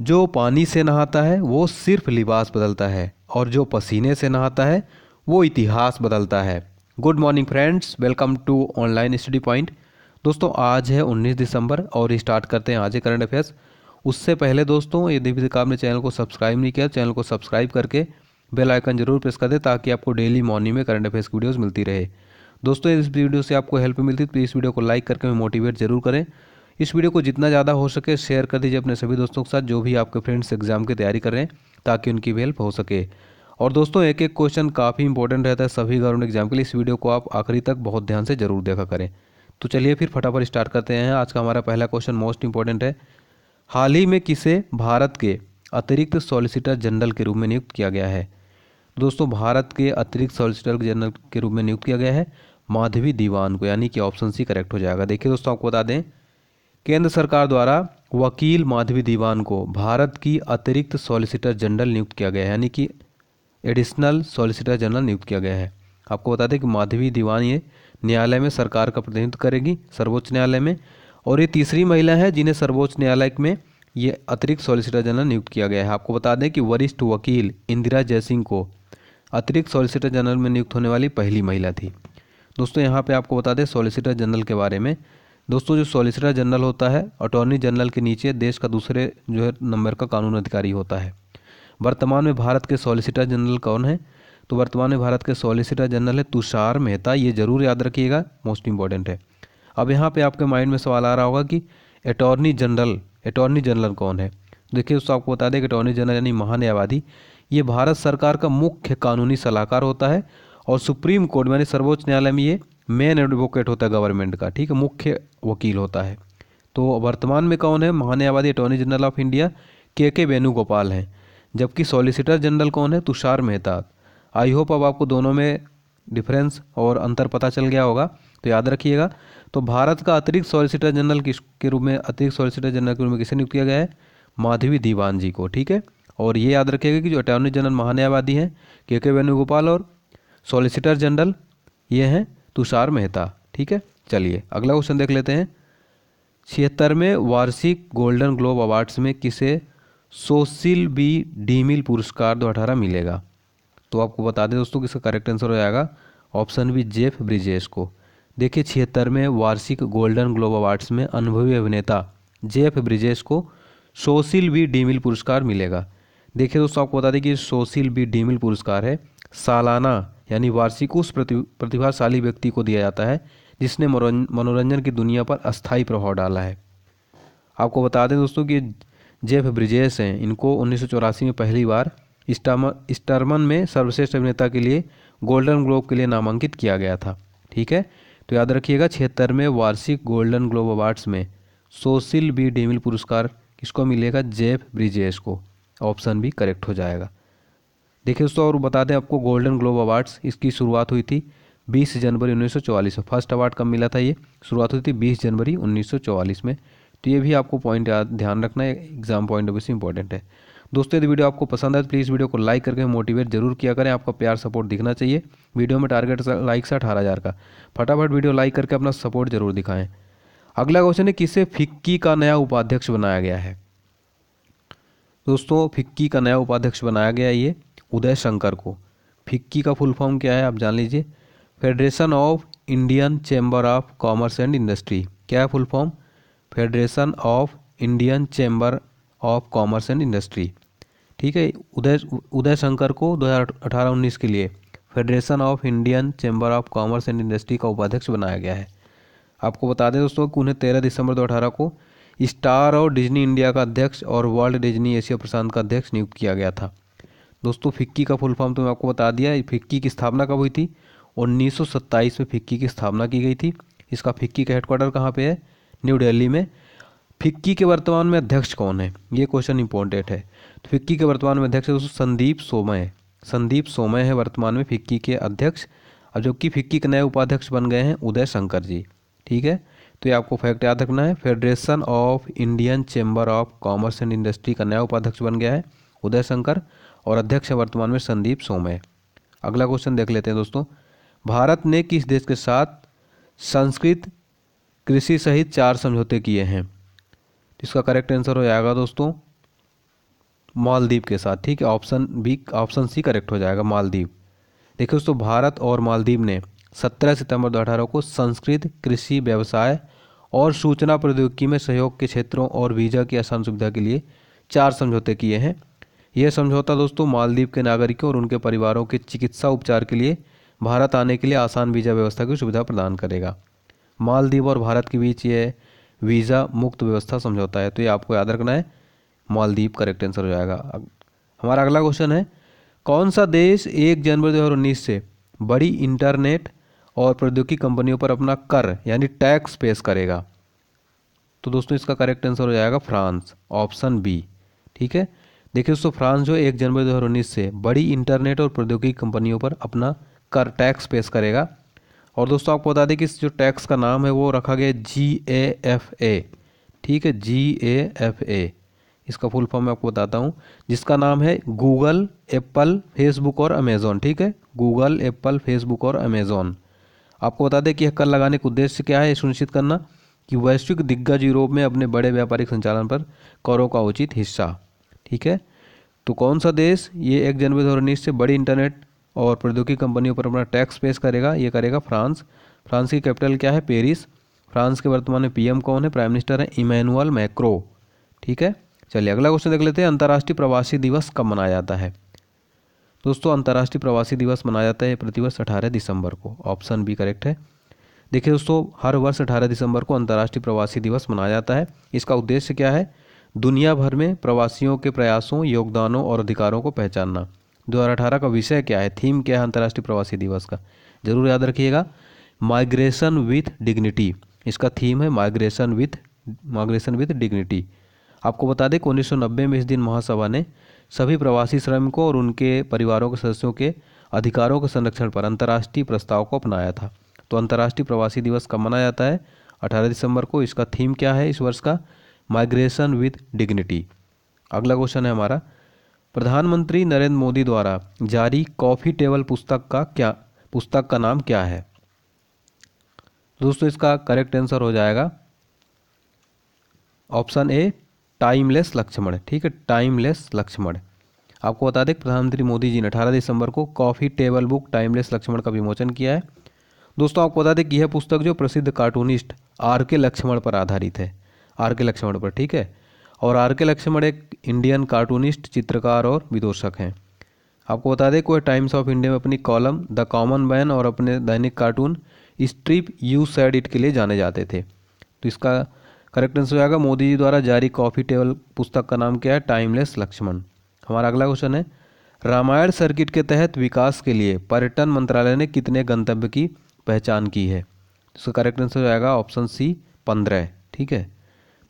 जो पानी से नहाता है वो सिर्फ लिबास बदलता है और जो पसीने से नहाता है वो इतिहास बदलता है good morning friends welcome to online study point दोस्तों आज है 19 दिसंबर और स्टार्ट करते हैं आज के करंट अफेयर्स उससे पहले दोस्तों यदि भी आपने चैनल को सब्सक्राइब नहीं किया चैनल को सब्सक्राइब करके बेल आइकन जरूर प्रेस कर दें ताकि आपको डेली मॉर्निंग में करंट अफेयर्स की वीडियोज़ मिलती रहे दोस्तों इस वीडियो से आपको हेल्प मिलती है तो इस वीडियो को लाइक करके हमें मोटिवेट जरूर करें इस वीडियो को जितना ज़्यादा हो सके शेयर कर दीजिए अपने सभी दोस्तों के साथ जो भी आपके फ्रेंड्स एग्जाम की तैयारी कर रहे हैं ताकि उनकी भी हेल्प हो सके और दोस्तों एक एक क्वेश्चन काफ़ी इंपॉर्टेंट रहता है सभी गवर्नमेंट एग्जाम के लिए इस वीडियो को आप आखिरी तक बहुत ध्यान से जरूर देखा करें तो चलिए फिर फटाफट स्टार्ट करते हैं आज का हमारा पहला क्वेश्चन मोस्ट इंपॉर्टेंट है हाल ही में किसे भारत के अतिरिक्त सॉलिसिटर जनरल के रूप में नियुक्त किया गया है दोस्तों भारत के अतिरिक्त सॉलिसिटर जनरल के रूप में नियुक्त किया गया है माधवी दीवान को यानी कि ऑप्शन सी करेक्ट हो जाएगा देखिए दोस्तों आपको बता दें केंद्र सरकार द्वारा वकील माधवी दीवान को भारत की अतिरिक्त सॉलिसिटर जनरल नियुक्त किया गया है यानी कि एडिशनल सॉलिसिटर जनरल नियुक्त किया गया है आपको बता दें कि माधवी दीवान ये न्यायालय में सरकार का प्रतिनिधित्व करेगी सर्वोच्च न्यायालय में और ये तीसरी महिला है जिन्हें सर्वोच्च न्यायालय में ये अतिरिक्त सॉलिसिटर जनरल नियुक्त किया गया है आपको बता दें कि वरिष्ठ वकील इंदिरा जयसिंह को अतिरिक्त सॉलिसिटर जनरल में नियुक्त होने वाली पहली महिला थी दोस्तों यहाँ पे आपको बता दें सॉलिसिटर जनरल के बारे में दोस्तों जो सॉलिसिटर जनरल होता है अटॉर्नी जनरल के नीचे देश का दूसरे जो है नंबर का कानून अधिकारी होता है वर्तमान में भारत के सॉलिसिटर जनरल कौन है तो वर्तमान में भारत के सॉलिसिटर जनरल है तुषार मेहता ये ज़रूर याद रखिएगा मोस्ट इंपॉर्टेंट है अब यहाँ पे आपके माइंड में सवाल आ रहा होगा कि अटॉर्नी जनरल अटॉर्नी जनरल कौन है देखिए उसको आपको बता दें कि अटॉर्नी जनरल यानी महान्यायवादी ये भारत सरकार का मुख्य कानूनी सलाहकार होता है और सुप्रीम कोर्ट यानी सर्वोच्च न्यायालय में ये मेन एडवोकेट होता है गवर्नमेंट का ठीक है मुख्य वकील होता है तो वर्तमान में कौन है महान्यायवादी attorney general of India K K Venugopal हैं जबकि सॉलिसिटर जनरल कौन है तुषार मेहता आई होप अब आपको दोनों में डिफरेंस और अंतर पता चल गया होगा तो याद रखिएगा तो भारत का अतिरिक्त सॉलिसिटर जनरल किस के रूप में अतिरिक्त सॉलिसिटर जनरल के रूप में किसे नियुक्त किया गया है माधवी दीवान जी को ठीक है और ये याद रखिएगा कि जो अटॉर्नी जनरल महान्यायवादी हैं के के वेणुगोपाल और सॉलिसिटर जनरल ये हैं तुषार मेहता ठीक है चलिए अगला क्वेश्चन देख लेते हैं छिहत्तरवें वार्षिक गोल्डन ग्लोब अवार्ड्स में किसे सोशिल बी डीमिल पुरस्कार दो अठारह मिलेगा तो आपको बता दें दोस्तों किसका करेक्ट आंसर हो जाएगा ऑप्शन बी जेफ ब्रिजेश को देखिए छिहत्तरवें वार्षिक गोल्डन ग्लोब अवार्ड्स में अनुभवी अभिनेता जेफ ब्रिजेश को सोशिल बी डीमिल पुरस्कार मिलेगा देखिए दोस्तों आपको बता दें कि सोशिल बी डीमिल पुरस्कार है सालाना यानी वार्षिक उस प्रति प्रतिभाशाली व्यक्ति को दिया जाता है जिसने मनोरंजन की दुनिया पर अस्थायी प्रभाव डाला है आपको बता दें दोस्तों कि जेफ ब्रिजेस हैं इनको उन्नीस में पहली बार स्टर्मन में सर्वश्रेष्ठ अभिनेता के लिए गोल्डन ग्लोब के लिए नामांकित किया गया था ठीक है तो याद रखिएगा छिहत्तर में वार्षिक गोल्डन ग्लोब अवार्ड्स में सोशिल बी डेमिल पुरस्कार किसको मिलेगा जेफ ब्रिजेस को ऑप्शन भी करेक्ट हो जाएगा देखिए दोस्तों और बता दें आपको गोल्डन ग्लोब अवार्ड्स इसकी शुरुआत हुई थी 20 जनवरी 1944 में फर्स्ट अवार्ड कब मिला था ये शुरुआत हुई थी 20 जनवरी 1944 में तो ये भी आपको पॉइंट ध्यान रखना है एग्जाम पॉइंट ऑफ व्यू से इंपॉर्टेंट है दोस्तों यदि वीडियो आपको पसंद है तो प्लीज़ वीडियो को लाइक करके मोटिवेट जरूर किया करें आपका प्यार सपोर्ट दिखना चाहिए वीडियो में टारगेट लाइक से अठारह हज़ार का फटाफट वीडियो लाइक करके अपना सपोर्ट जरूर दिखाएं अगला क्वेश्चन है किसे फिक्की का नया उपाध्यक्ष बनाया गया है दोस्तों फिक्की का नया उपाध्यक्ष बनाया गया ये उदय शंकर को फिक्की का फुल फॉर्म क्या है आप जान लीजिए federation of Indian chamber of commerce and industry क्या है full form federation of Indian chamber of commerce and industry ठीक है उदय उदय शंकर को 2018-19 के लिए federation of Indian chamber of commerce and industry का उपाध्यक्ष बनाया गया है आपको बता दें दोस्तों कि उन्हें तेरह दिसंबर दो अठारह को स्टार और डिज्नी इंडिया का अध्यक्ष और वर्ल्ड डिज्नी एशिया प्रशांत का अध्यक्ष नियुक्त किया गया था दोस्तों फिक्की का फुल फॉर्म तो मैं आपको बता दिया फिक्की की स्थापना कब हुई थी उन्नीस में फिक्की की स्थापना की गई थी इसका फिक्की का हेडक्वार्टर कहाँ पे है न्यू दिल्ली में फिक्की के वर्तमान में अध्यक्ष कौन है ये क्वेश्चन इंपॉर्टेंट है तो फिक्की के वर्तमान में अध्यक्ष दोस्तों संदीप सोमय है संदीप सोमय है वर्तमान में फिक्की के अध्यक्ष और जबकि फिक्की के नए उपाध्यक्ष बन गए हैं उदय शंकर जी ठीक है तो ये आपको फैक्ट याद रखना है federation of Indian chamber of commerce and industry का नया उपाध्यक्ष बन गया है उदय शंकर और अध्यक्ष वर्तमान में संदीप सोमय अगला क्वेश्चन देख लेते हैं दोस्तों भारत ने किस देश के साथ संस्कृत कृषि सहित चार समझौते किए हैं इसका करेक्ट आंसर हो जाएगा दोस्तों मालदीव के साथ ठीक है option B option C correct हो जाएगा मालदीव देखिए दोस्तों भारत और मालदीव ने 17 सितंबर दो को संस्कृत कृषि व्यवसाय और सूचना प्रौद्योगिकी में सहयोग के क्षेत्रों और वीज़ा की आसान सुविधा के लिए चार समझौते किए हैं यह समझौता दोस्तों मालदीव के नागरिकों और उनके परिवारों के चिकित्सा उपचार के लिए भारत आने के लिए आसान वीज़ा व्यवस्था की सुविधा प्रदान करेगा मालदीव और भारत के बीच यह वीज़ा मुक्त व्यवस्था समझौता है तो ये आपको याद रखना है मालदीव करेक्ट आंसर हो जाएगा हमारा अगला क्वेश्चन है कौन सा देश एक जनवरी दो हज़ार उन्नीस से बड़ी इंटरनेट और प्रौद्योगिकी कंपनियों पर अपना कर यानी टैक्स पेश करेगा तो दोस्तों इसका करेक्ट आंसर हो जाएगा फ्रांस ऑप्शन बी ठीक है देखिए दोस्तों फ्रांस जो एक जनवरी दो से बड़ी इंटरनेट और प्रौद्योगिकी कंपनियों पर अपना कर टैक्स पेश करेगा और दोस्तों आपको बता दें कि इस जो टैक्स का नाम है वो रखा गया जी ए एफ ए ठीक है जी ए एफ ए इसका फुल फॉर्म मैं आपको बताता हूँ जिसका नाम है गूगल एप्पल फेसबुक और अमेज़ॉन ठीक है गूगल एप्पल फेसबुक और अमेज़ॉन आपको बता दें कि यह कर लगाने का उद्देश्य क्या है सुनिश्चित करना कि वैश्विक दिग्गज यूरोप में अपने बड़े व्यापारिक संचालन पर करों का उचित हिस्सा ठीक है तो कौन सा देश ये एक जनवरी दो से बड़ी इंटरनेट और प्रौद्योगिकी कंपनियों पर अपना टैक्स पेश करेगा ये करेगा फ्रांस फ्रांस की कैपिटल क्या है पेरिस फ्रांस के वर्तमान में पीएम कौन है प्राइम मिनिस्टर है इमैनुअल मैक्रो ठीक है चलिए अगला क्वेश्चन देख लेते हैं अंतर्राष्ट्रीय प्रवासी दिवस कब मनाया जाता है दोस्तों अंतर्राष्ट्रीय प्रवासी दिवस मनाया जाता है प्रतिवर्ष अठारह दिसंबर को ऑप्शन बी करेक्ट है देखिए दोस्तों हर वर्ष अठारह दिसंबर को अंतर्राष्ट्रीय प्रवासी दिवस मनाया जाता है इसका उद्देश्य क्या है दुनिया भर में प्रवासियों के प्रयासों योगदानों और अधिकारों को पहचानना दो का विषय क्या है थीम क्या है अंतर्राष्ट्रीय प्रवासी दिवस का ज़रूर याद रखिएगा माइग्रेशन विथ डिग्निटी इसका थीम है migration with migration with dignity आपको बता दें कि उन्नीस में इस दिन महासभा ने सभी प्रवासी श्रमिकों और उनके परिवारों के सदस्यों के अधिकारों के संरक्षण पर अंतर्राष्ट्रीय प्रस्ताव को अपनाया था तो अंतर्राष्ट्रीय प्रवासी दिवस कब मनाया जाता है 18 दिसंबर को इसका थीम क्या है इस वर्ष का माइग्रेशन विद डिग्निटी अगला क्वेश्चन है हमारा प्रधानमंत्री नरेंद्र मोदी द्वारा जारी कॉफ़ी टेबल पुस्तक का क्या पुस्तक का नाम क्या है दोस्तों इसका करेक्ट आंसर हो जाएगा ऑप्शन ए टाइमलेस लक्ष्मण ठीक है टाइमलेस लक्ष्मण आपको बता दें प्रधानमंत्री मोदी जी ने अठारह दिसंबर को coffee table book timeless Laxman का विमोचन किया है दोस्तों आपको बता दें कि यह पुस्तक जो प्रसिद्ध कार्टूनिस्ट आर के लक्ष्मण पर आधारित है आर के लक्ष्मण पर ठीक है और आर के लक्ष्मण एक इंडियन कार्टूनिस्ट चित्रकार और विदूषक हैं आपको बता दें कि वह टाइम्स ऑफ इंडिया में अपनी कॉलम द कॉमन मैन और अपने दैनिक cartoon strip you said it के लिए जाने जाते थे तो इसका करेक्ट आंसर हो जाएगा मोदी जी द्वारा जारी कॉफ़ी टेबल पुस्तक का नाम क्या है टाइमलेस लक्ष्मण हमारा अगला क्वेश्चन है रामायण सर्किट के तहत विकास के लिए पर्यटन मंत्रालय ने कितने गंतव्य की पहचान की है तो इसका करेक्ट आंसर हो जाएगा ऑप्शन सी पंद्रह ठीक है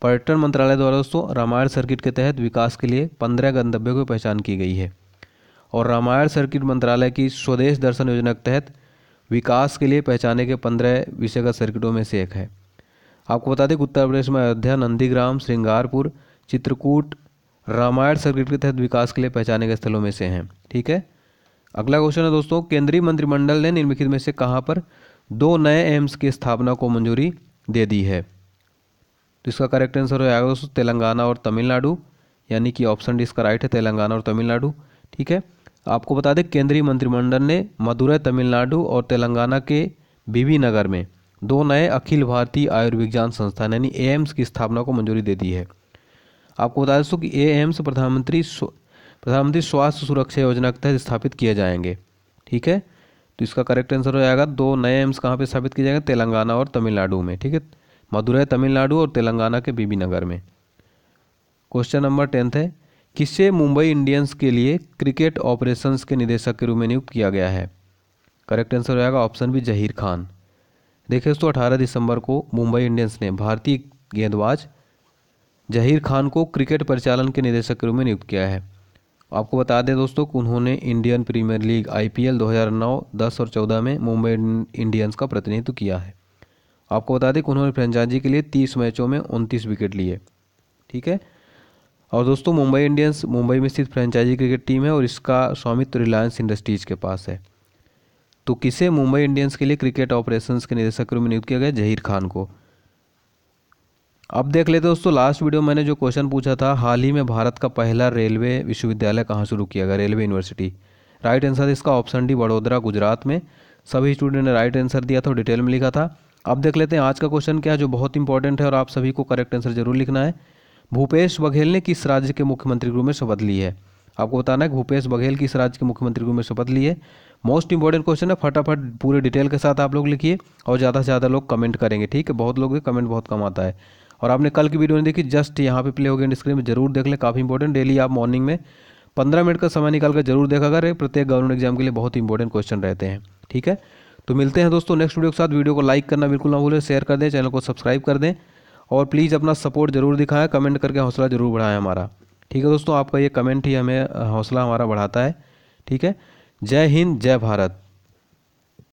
पर्यटन मंत्रालय द्वारा दोस्तों रामायण सर्किट के तहत विकास के लिए पंद्रह गंतव्यों की पहचान की गई है और रामायण सर्किट मंत्रालय की स्वदेश दर्शन योजना के तहत विकास के लिए पहचाने के पंद्रह विषयगत सर्किटों में से एक है आपको बता दें कि उत्तर प्रदेश में अयोध्या नंदीग्राम श्रृंगारपुर चित्रकूट रामायण सर्किट के तहत विकास के लिए पहचाने के स्थलों में से हैं ठीक है अगला क्वेश्चन है दोस्तों केंद्रीय मंत्रिमंडल ने निम्नलिखित में से कहाँ पर दो नए एम्स की स्थापना को मंजूरी दे दी है तो इसका करेक्ट आंसर हो जाएगा दोस्तों तेलंगाना और तमिलनाडु यानी कि ऑप्शन डी इसका राइट है तेलंगाना और तमिलनाडु ठीक है आपको बता दें केंद्रीय मंत्रिमंडल ने मदुरै तमिलनाडु और तेलंगाना के बी नगर में दो नए अखिल भारतीय आयुर्विज्ञान संस्थान यानी एम्स की स्थापना को मंजूरी दे दी है आपको बता दोस्तों कि एम्स प्रधानमंत्री प्रधानमंत्री स्वास्थ्य सुरक्षा योजना के तहत स्थापित किए जाएंगे ठीक है तो इसका करेक्ट आंसर हो जाएगा दो नए एम्स कहाँ पर स्थापित किए जाएंगे तेलंगाना और तमिलनाडु में ठीक है मदुरै तमिलनाडु और तेलंगाना के बीबी नगर में क्वेश्चन नंबर टेंथ है किसे मुंबई इंडियंस के लिए क्रिकेट ऑपरेशंस के निदेशक के रूप में नियुक्त किया गया है करेक्ट आंसर हो जाएगा ऑप्शन बी जहीर खान देखिए दोस्तों अठारह दिसंबर को मुंबई इंडियंस ने भारतीय गेंदबाज जहीर खान को क्रिकेट परिचालन के निदेशक के रूप में नियुक्त किया है आपको बता दें दोस्तों कि उन्होंने इंडियन प्रीमियर लीग आईपीएल 2009, 10 और 14 में मुंबई इंडियंस का प्रतिनिधित्व किया है आपको बता दें कि उन्होंने फ्रेंचाइजी के लिए तीस मैचों में उनतीस विकेट लिए ठीक है और दोस्तों मुंबई इंडियंस मुंबई में स्थित फ्रेंचाइजी क्रिकेट टीम है और इसका स्वामित्व रिलायंस इंडस्ट्रीज़ के पास है तो किसे मुंबई इंडियंस के लिए क्रिकेट ऑपरेशंस के निदेशक के रूप में नियुक्त किया गया जहीर खान को अब देख लेते दोस्तों लास्ट वीडियो मैंने जो क्वेश्चन पूछा था हाल ही में भारत का पहला रेलवे विश्वविद्यालय कहाँ शुरू किया गया रेलवे यूनिवर्सिटी राइट आंसर इसका ऑप्शन डी वडोदरा गुजरात में सभी स्टूडेंट ने राइट आंसर दिया था डिटेल में लिखा था अब देख लेते हैं आज का क्वेश्चन क्या है जो बहुत इंपॉर्टेंट है और आप सभी को करेक्ट आंसर जरूर लिखना है भूपेश बघेल ने किस राज्य के मुख्यमंत्री के रूप में शपथ ली है आपको बताना है भूपेश बघेल किस राज्य के मुख्यमंत्री के रूप में शपथ ली है मोस्ट इंपॉर्टेंट क्वेश्चन है फटाफट पूरे डिटेल के साथ आप लोग लिखिए और ज़्यादा से ज़्यादा लोग कमेंट करेंगे ठीक है बहुत लोग कमेंट बहुत कम आता है और आपने कल की वीडियो में देखी जस्ट यहाँ पे प्ले हो गया स्क्रीन में जरूर देख ले काफ़ी इंपॉर्टेंट डेली आप मॉर्निंग में पंद्रह मिनट का समय निकाल कर जरूर देखा कर प्रत्येक गवर्नमेंट एग्जाम के लिए बहुत इंपॉर्टेंट क्वेश्चन रहते हैं ठीक है तो मिलते हैं दोस्तों नेक्स्ट वीडियो के साथ वीडियो को लाइक करना बिल्कुल ना भूलें शेयर कर दें चैनल को सब्सक्राइब कर दें और प्लीज़ अपना सपोर्ट जरूर दिखाएं कमेंट करके हौसला जरूर बढ़ाएं हमारा ठीक है दोस्तों आपका ये कमेंट ही हमें हौसला हमारा बढ़ाता है ठीक है जय हिंद जय भारत